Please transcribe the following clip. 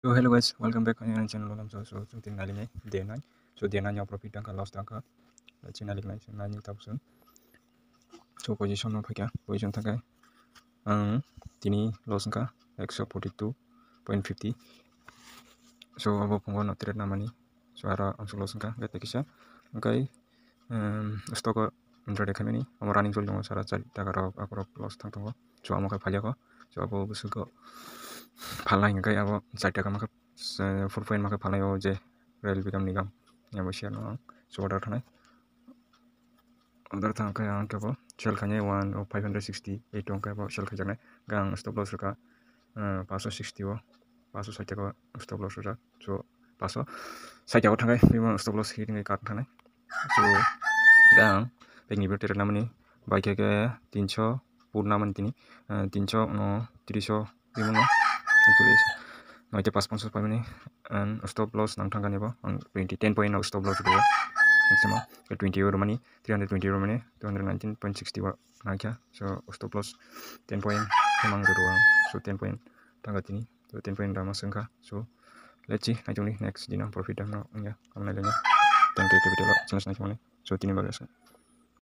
So hello guys, welcome back on your channel. Welcome so so so tinggal ini day nine. So day nine yang profit angka loss angka. Let's see nanti nanti nanti tahu soon. So position apa kya? Position tengah. Um, ini loss angka x forty two point fifty. So apa pengguna nak trade nama ni? So ada angsur loss angka. Kita kisah. Okay. Um, stok intraday kami ni. Amo running soal dengan cara cari tak ada apa apa loss tengah tengah. So amo kaya balik aku. So apa besok aku. ভাল নাহিলেকৈ আৰু জাতীয় Camac foot ফুৰিন মাকে ভাল লাগিব যে rail became নিগম অৱশ্যে আৰু চুবাৰ থানাই অৰ্ডাৰ থাকে আৰু কি হ'ব চেলখানি one five hundred sixty eight টংকে হ'ব চেল খাই যাওঁনে গাং ষ্টপ লছ ৰখা পাঁচশ ছিক্সটি হ'ব পাঁচশ ষাঠি টকা ষ্টপ লছ ৰখা চ' পাঁচশ ষাঠি টকা থাকে বিমান ষ্টপ লছ সেই তেনেকৈ কাট থানাই চ' গাং পেকনিপে তেৰনামানি বাইকে তিনিশ পূৰ্ণামানি তিনি তিনিশ ন ত্ৰিছশ বিমান actually noite nah, pa sponsor pani and stop loss nang thangkan ya, po, ang 20 10 point now stop loss gitu ya maximum 20 euro money 320 euro money 219.60 nakya so stop loss 10 point memang gitu dua so 10 point tangkat ini so 10 point ramah sengka so let's see na itong next dinam profit dan ya kamu niya. thank you capital jelas najung nih so tini bagus